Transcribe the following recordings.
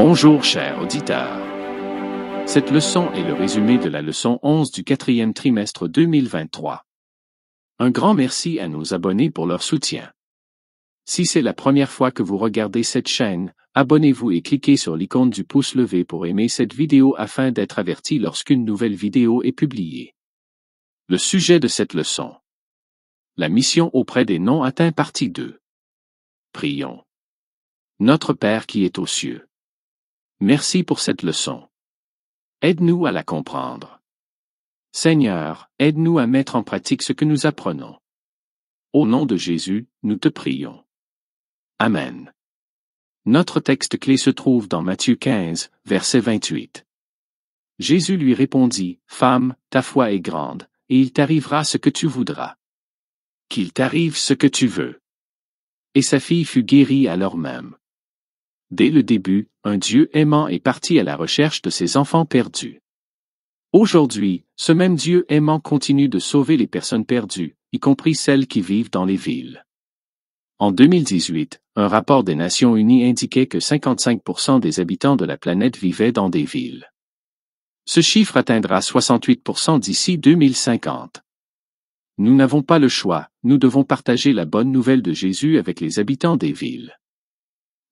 Bonjour chers auditeurs. Cette leçon est le résumé de la leçon 11 du quatrième trimestre 2023. Un grand merci à nos abonnés pour leur soutien. Si c'est la première fois que vous regardez cette chaîne, abonnez-vous et cliquez sur l'icône du pouce levé pour aimer cette vidéo afin d'être averti lorsqu'une nouvelle vidéo est publiée. Le sujet de cette leçon. La mission auprès des non atteints partie 2. Prions. Notre Père qui est aux cieux. Merci pour cette leçon. Aide-nous à la comprendre. Seigneur, aide-nous à mettre en pratique ce que nous apprenons. Au nom de Jésus, nous te prions. Amen. Notre texte clé se trouve dans Matthieu 15, verset 28. Jésus lui répondit, Femme, ta foi est grande, et il t'arrivera ce que tu voudras. Qu'il t'arrive ce que tu veux. Et sa fille fut guérie à même dès le début, un Dieu aimant est parti à la recherche de ses enfants perdus. Aujourd'hui, ce même Dieu aimant continue de sauver les personnes perdues, y compris celles qui vivent dans les villes. En 2018, un rapport des Nations Unies indiquait que 55% des habitants de la planète vivaient dans des villes. Ce chiffre atteindra 68% d'ici 2050. Nous n'avons pas le choix, nous devons partager la bonne nouvelle de Jésus avec les habitants des villes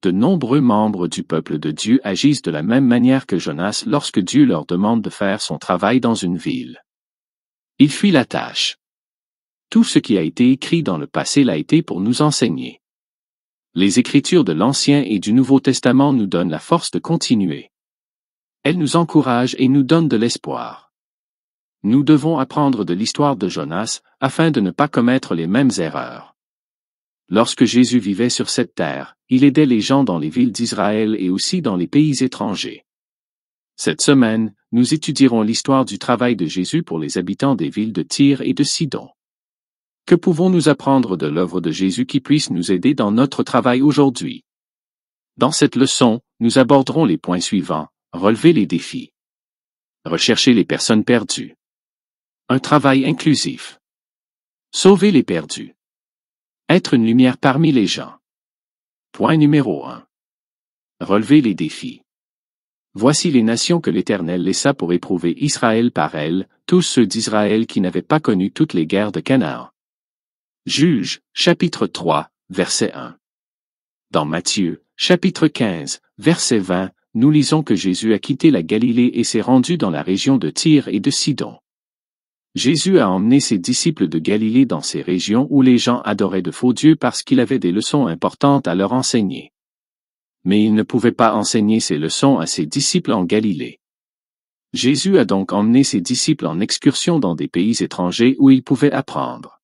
de nombreux membres du peuple de Dieu agissent de la même manière que Jonas lorsque Dieu leur demande de faire son travail dans une ville. Il fuit la tâche. Tout ce qui a été écrit dans le passé l'a été pour nous enseigner. Les Écritures de l'Ancien et du Nouveau Testament nous donnent la force de continuer. Elles nous encouragent et nous donnent de l'espoir. Nous devons apprendre de l'histoire de Jonas afin de ne pas commettre les mêmes erreurs. Lorsque Jésus vivait sur cette terre, il aidait les gens dans les villes d'Israël et aussi dans les pays étrangers. Cette semaine, nous étudierons l'histoire du travail de Jésus pour les habitants des villes de Tyr et de Sidon. Que pouvons-nous apprendre de l'œuvre de Jésus qui puisse nous aider dans notre travail aujourd'hui? Dans cette leçon, nous aborderons les points suivants, relever les défis. Rechercher les personnes perdues. Un travail inclusif. Sauver les perdus. Être une lumière parmi les gens. Point numéro 1. Relever les défis. Voici les nations que l'Éternel laissa pour éprouver Israël par elles, tous ceux d'Israël qui n'avaient pas connu toutes les guerres de Canaan. Juge, chapitre 3, verset 1. Dans Matthieu, chapitre 15, verset 20, nous lisons que Jésus a quitté la Galilée et s'est rendu dans la région de Tyr et de Sidon. Jésus a emmené ses disciples de Galilée dans ces régions où les gens adoraient de faux dieux parce qu'il avait des leçons importantes à leur enseigner. Mais il ne pouvait pas enseigner ses leçons à ses disciples en Galilée. Jésus a donc emmené ses disciples en excursion dans des pays étrangers où ils pouvaient apprendre.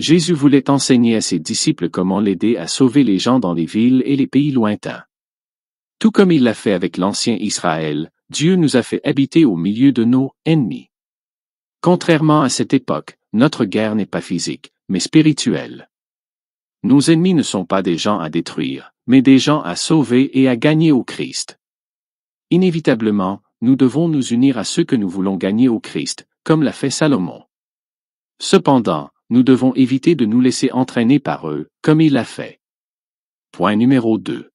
Jésus voulait enseigner à ses disciples comment l'aider à sauver les gens dans les villes et les pays lointains. Tout comme il l'a fait avec l'ancien Israël, Dieu nous a fait habiter au milieu de nos ennemis. Contrairement à cette époque, notre guerre n'est pas physique, mais spirituelle. Nos ennemis ne sont pas des gens à détruire, mais des gens à sauver et à gagner au Christ. Inévitablement, nous devons nous unir à ceux que nous voulons gagner au Christ, comme l'a fait Salomon. Cependant, nous devons éviter de nous laisser entraîner par eux, comme il l'a fait. Point numéro 2.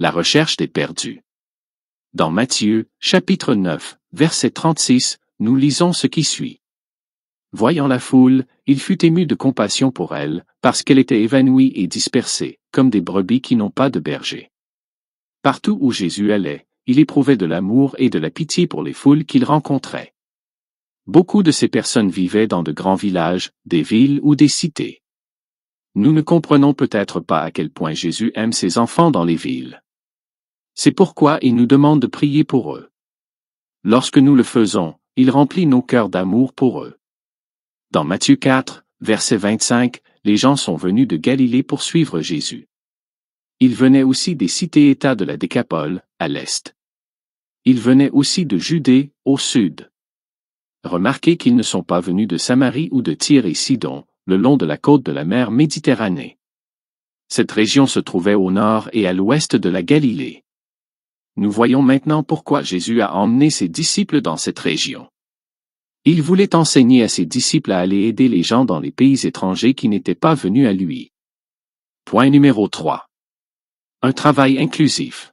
La recherche des perdus. Dans Matthieu, chapitre 9, verset 36, nous lisons ce qui suit. Voyant la foule, il fut ému de compassion pour elle, parce qu'elle était évanouie et dispersée, comme des brebis qui n'ont pas de berger. Partout où Jésus allait, il éprouvait de l'amour et de la pitié pour les foules qu'il rencontrait. Beaucoup de ces personnes vivaient dans de grands villages, des villes ou des cités. Nous ne comprenons peut-être pas à quel point Jésus aime ses enfants dans les villes. C'est pourquoi il nous demande de prier pour eux. Lorsque nous le faisons, il remplit nos cœurs d'amour pour eux. Dans Matthieu 4, verset 25, les gens sont venus de Galilée pour suivre Jésus. Ils venaient aussi des cités-états de la Décapole, à l'est. Ils venaient aussi de Judée, au sud. Remarquez qu'ils ne sont pas venus de Samarie ou de Tyr et Sidon, le long de la côte de la mer Méditerranée. Cette région se trouvait au nord et à l'ouest de la Galilée. Nous voyons maintenant pourquoi Jésus a emmené ses disciples dans cette région. Il voulait enseigner à ses disciples à aller aider les gens dans les pays étrangers qui n'étaient pas venus à lui. Point numéro 3. Un travail inclusif.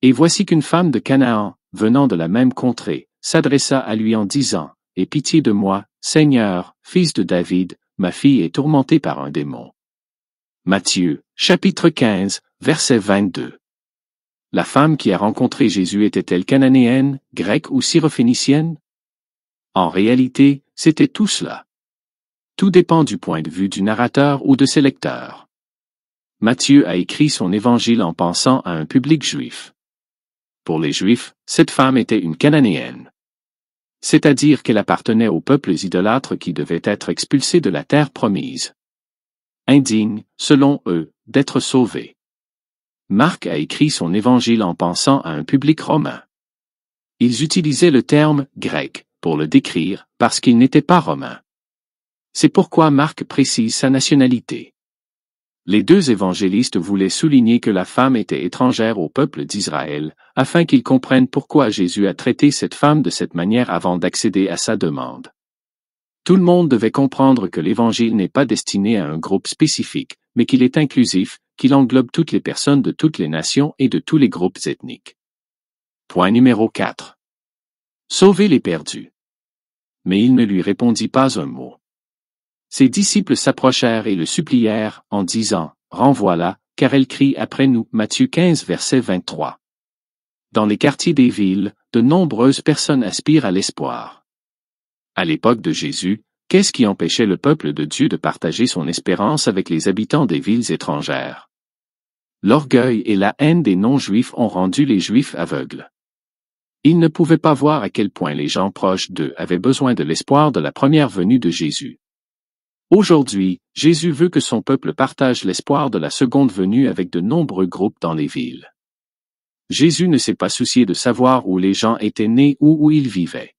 Et voici qu'une femme de Canaan, venant de la même contrée, s'adressa à lui en disant, Aie pitié de moi, Seigneur, fils de David, ma fille est tourmentée par un démon. Matthieu, chapitre 15, verset 22 la femme qui a rencontré Jésus était-elle cananéenne, grecque ou syrophénicienne? En réalité, c'était tout cela. Tout dépend du point de vue du narrateur ou de ses lecteurs. Matthieu a écrit son évangile en pensant à un public juif. Pour les Juifs, cette femme était une cananéenne. C'est-à-dire qu'elle appartenait aux peuples idolâtres qui devaient être expulsés de la terre promise. Indigne, selon eux, d'être sauvés. Marc a écrit son évangile en pensant à un public romain. Ils utilisaient le terme grec pour le décrire parce qu'il n'était pas romain. C'est pourquoi Marc précise sa nationalité. Les deux évangélistes voulaient souligner que la femme était étrangère au peuple d'Israël, afin qu'ils comprennent pourquoi Jésus a traité cette femme de cette manière avant d'accéder à sa demande. Tout le monde devait comprendre que l'Évangile n'est pas destiné à un groupe spécifique, mais qu'il est inclusif, qu'il englobe toutes les personnes de toutes les nations et de tous les groupes ethniques. Point numéro 4. Sauvez les perdus. Mais il ne lui répondit pas un mot. Ses disciples s'approchèrent et le supplièrent en disant, Renvoie-la, car elle crie après nous. Matthieu 15 verset 23. Dans les quartiers des villes, de nombreuses personnes aspirent à l'espoir. À l'époque de Jésus, Qu'est-ce qui empêchait le peuple de Dieu de partager son espérance avec les habitants des villes étrangères? L'orgueil et la haine des non-juifs ont rendu les juifs aveugles. Ils ne pouvaient pas voir à quel point les gens proches d'eux avaient besoin de l'espoir de la première venue de Jésus. Aujourd'hui, Jésus veut que son peuple partage l'espoir de la seconde venue avec de nombreux groupes dans les villes. Jésus ne s'est pas soucié de savoir où les gens étaient nés ou où ils vivaient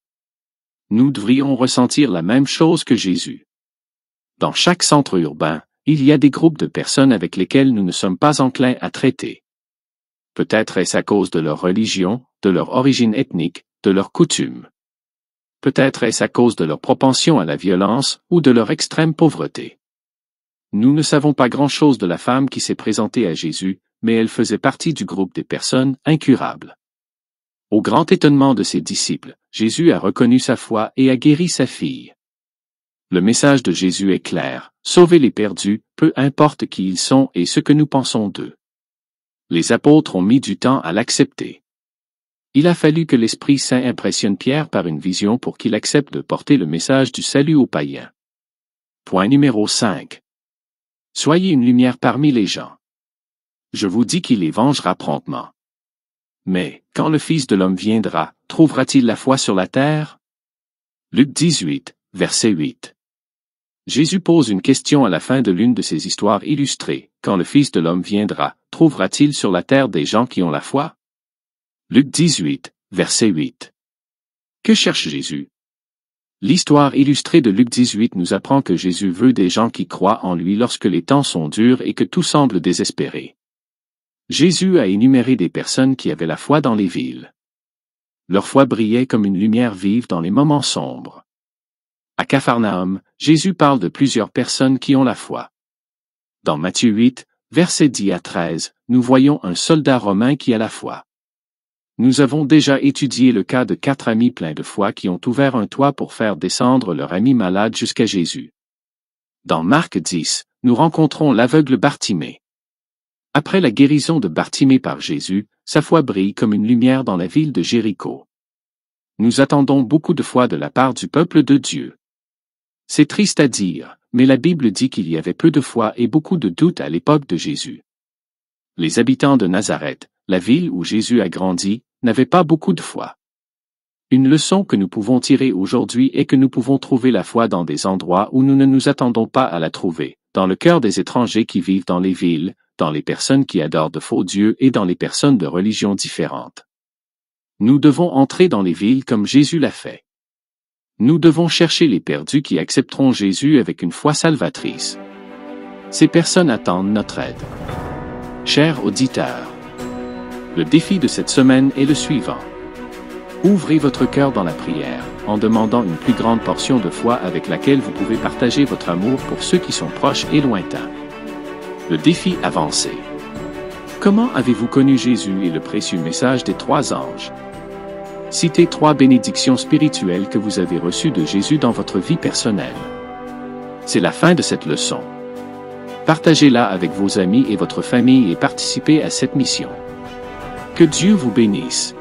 nous devrions ressentir la même chose que Jésus. Dans chaque centre urbain, il y a des groupes de personnes avec lesquelles nous ne sommes pas enclins à traiter. Peut-être est-ce à cause de leur religion, de leur origine ethnique, de leurs coutumes. Peut-être est-ce à cause de leur propension à la violence ou de leur extrême pauvreté. Nous ne savons pas grand-chose de la femme qui s'est présentée à Jésus, mais elle faisait partie du groupe des personnes incurables. Au grand étonnement de ses disciples, Jésus a reconnu sa foi et a guéri sa fille. Le message de Jésus est clair, sauvez les perdus, peu importe qui ils sont et ce que nous pensons d'eux. Les apôtres ont mis du temps à l'accepter. Il a fallu que l'Esprit Saint impressionne Pierre par une vision pour qu'il accepte de porter le message du salut aux païens. Point numéro 5. Soyez une lumière parmi les gens. Je vous dis qu'il les vengera promptement. Mais, quand le Fils de l'homme viendra, trouvera-t-il la foi sur la terre? Luc 18, verset 8. Jésus pose une question à la fin de l'une de ses histoires illustrées. Quand le Fils de l'homme viendra, trouvera-t-il sur la terre des gens qui ont la foi? Luc 18, verset 8. Que cherche Jésus? L'histoire illustrée de Luc 18 nous apprend que Jésus veut des gens qui croient en lui lorsque les temps sont durs et que tout semble désespéré. Jésus a énuméré des personnes qui avaient la foi dans les villes. Leur foi brillait comme une lumière vive dans les moments sombres. À Capharnaüm, Jésus parle de plusieurs personnes qui ont la foi. Dans Matthieu 8, verset 10 à 13, nous voyons un soldat romain qui a la foi. Nous avons déjà étudié le cas de quatre amis pleins de foi qui ont ouvert un toit pour faire descendre leur ami malade jusqu'à Jésus. Dans Marc 10, nous rencontrons l'aveugle Bartimée. Après la guérison de Bartimée par Jésus, sa foi brille comme une lumière dans la ville de Jéricho. Nous attendons beaucoup de foi de la part du peuple de Dieu. C'est triste à dire, mais la Bible dit qu'il y avait peu de foi et beaucoup de doutes à l'époque de Jésus. Les habitants de Nazareth, la ville où Jésus a grandi, n'avaient pas beaucoup de foi. Une leçon que nous pouvons tirer aujourd'hui est que nous pouvons trouver la foi dans des endroits où nous ne nous attendons pas à la trouver dans le cœur des étrangers qui vivent dans les villes, dans les personnes qui adorent de faux dieux et dans les personnes de religions différentes. Nous devons entrer dans les villes comme Jésus l'a fait. Nous devons chercher les perdus qui accepteront Jésus avec une foi salvatrice. Ces personnes attendent notre aide. Chers auditeurs, le défi de cette semaine est le suivant. Ouvrez votre cœur dans la prière en demandant une plus grande portion de foi avec laquelle vous pouvez partager votre amour pour ceux qui sont proches et lointains. Le défi avancé. Comment avez-vous connu Jésus et le précieux message des trois anges? Citez trois bénédictions spirituelles que vous avez reçues de Jésus dans votre vie personnelle. C'est la fin de cette leçon. Partagez-la avec vos amis et votre famille et participez à cette mission. Que Dieu vous bénisse.